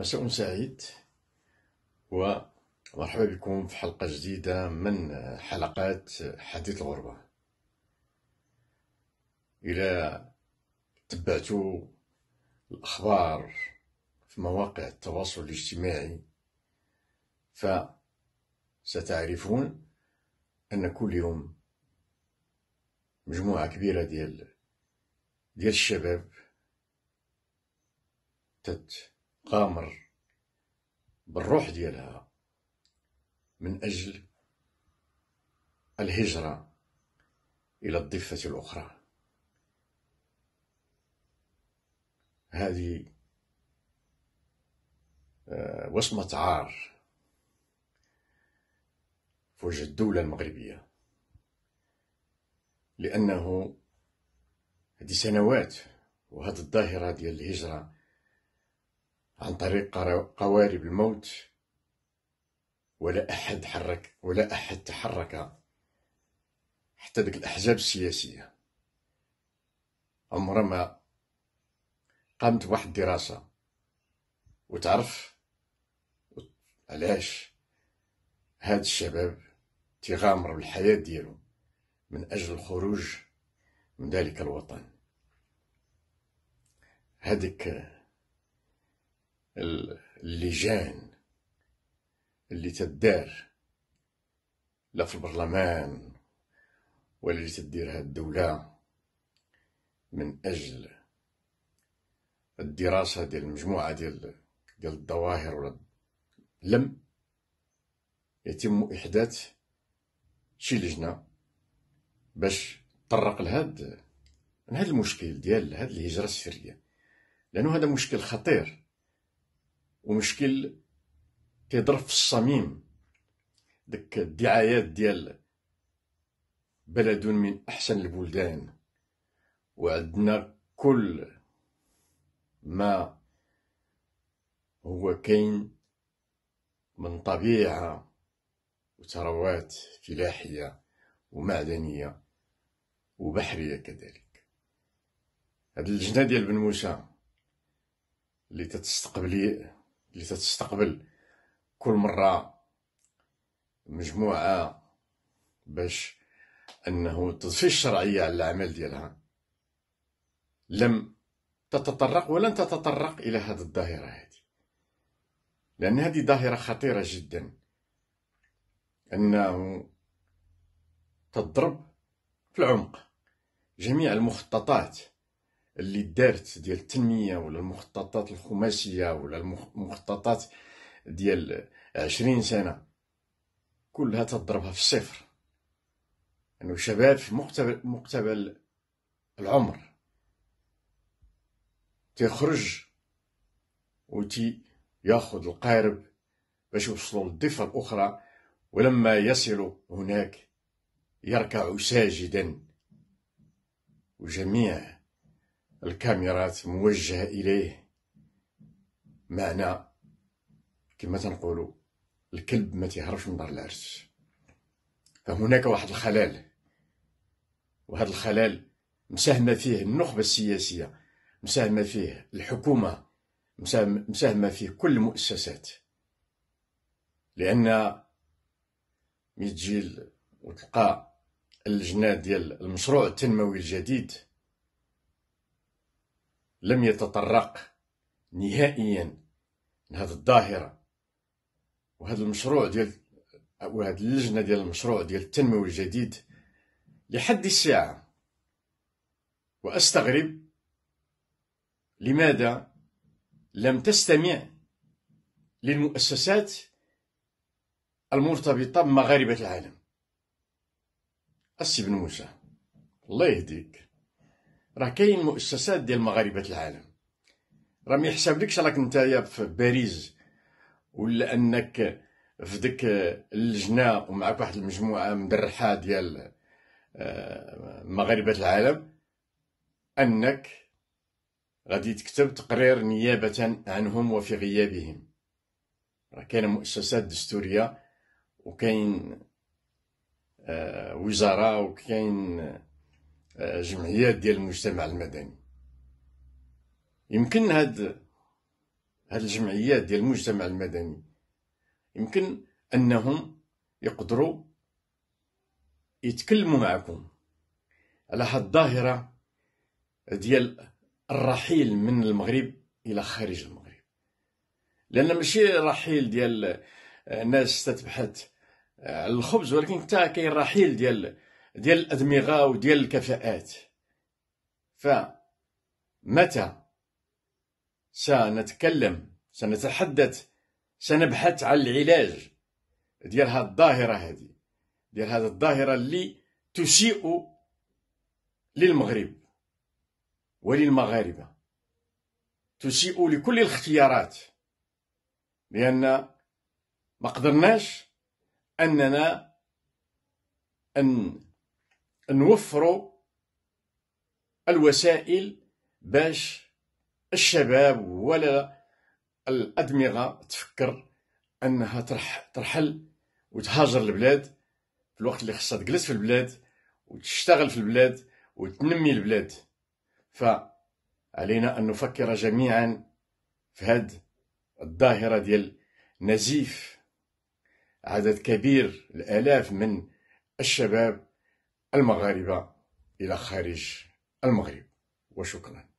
مساء سعيد ومرحبا بكم في حلقة جديدة من حلقات حديث الغربة إلى تبعتوا الأخبار في مواقع التواصل الاجتماعي فستعرفون أن كل يوم مجموعة كبيرة ديال ديال الشباب تت تقامر بالروح ديالها من أجل الهجرة إلى الضفة الأخرى هذه وصمة آه، عار في وجه الدولة المغربية لأنه هذه سنوات وهذه الظاهرة ديال الهجرة عن طريق قوارب الموت ولا أحد حرك ولا أحد تحرك حتى ديك الأحزاب السياسية عمرها ما قامت بواحد الدراسة وتعرف علاش هاد الشباب تيغامر بالحياة ديالو من أجل الخروج من ذلك الوطن هذيك اللجان اللي تدار لا في البرلمان ولا اللي تديرها الدولة من أجل الدراسة ديال مجموعة ديال ديال الظواهر ولا لم يتم إحداث شي لجنة باش تطرق لهاد هاد المشكل ديال هاد الهجرة السرية لأنه هذا مشكل خطير ومشكل كيضرب في الصميم ديك الدعايات ديال بلد من احسن البلدان وعندنا كل ما هو كاين من طبيعه وثروات فلاحيه ومعدنيه وبحريه كذلك هاد اللجنه ديال بن موسى اللي تستقبلي اللي تتستقبل كل مره مجموعه باش انه تضفي الشرعيه على الاعمال ديالها لم تتطرق ولن تتطرق الى هذه الظاهره هذه لان هذه ظاهره خطيره جدا انه تضرب في العمق جميع المخططات اللي دارت ديال التنميه ولا المخططات الخماسيه ولا المخططات ديال عشرين سنه كلها تضربها في الصفر انه يعني شباب في مقتبل مقتبل العمر تيخرج وتي ياخذ القارب باش يوصلوا للضفه الاخرى ولما يصلوا هناك يركع ساجدا وجميع الكاميرات موجهة إليه معنى كما تنقولوا الكلب ما تيهربش من دار العرس فهناك واحد الخلل وهذا الخلل مساهمة فيه النخبة السياسية مساهمة فيه الحكومة مساهمة فيه كل المؤسسات لأن متجيل وتلقى اللجنة ديال المشروع التنموي الجديد لم يتطرق نهائيا لهذه الظاهره وهذا المشروع ديال وهذه اللجنه ديال المشروع ديال التنموي الجديد لحد الساعه واستغرب لماذا لم تستمع للمؤسسات المرتبطه بمغاربه العالم السي بن موسى الله يهديك راه كاين مؤسسات ديال مغاربه العالم راه ما يحسبلكش راك نتايا في باريس ولا انك في ديك اللجنه ومعك واحد المجموعه مدرحه ديال آه، مغاربه العالم انك غادي تكتب تقرير نيابه عنهم وفي غيابهم راه كاين مؤسسات دستوريه وكاين آه، وزاره وكاين جمعيات ديال المجتمع المدني يمكن هاد هاد الجمعيات ديال المجتمع المدني يمكن انهم يقدروا يتكلموا معكم على هاد الظاهره ديال الرحيل من المغرب الى خارج المغرب لان ماشي رحيل ديال آه، ناس تتبحث آه، على الخبز ولكن حتى كاين رحيل ديال ديال الادمغه وديال الكفاءات فمتى سنتكلم سنتحدث سنبحث عن العلاج ديال هذه الظاهره هذه ديال هذه الظاهره اللي تسيء للمغرب وللمغاربه تسيء لكل الاختيارات لان ما قدرناش اننا ان نوفروا الوسائل باش الشباب ولا الأدمغة تفكر أنها ترحل وتهاجر البلاد في الوقت اللي خصها تجلس في البلاد وتشتغل في البلاد وتنمي البلاد فعلينا أن نفكر جميعا في هذه الظاهرة ديال نزيف عدد كبير الآلاف من الشباب المغاربة إلى خارج المغرب وشكرا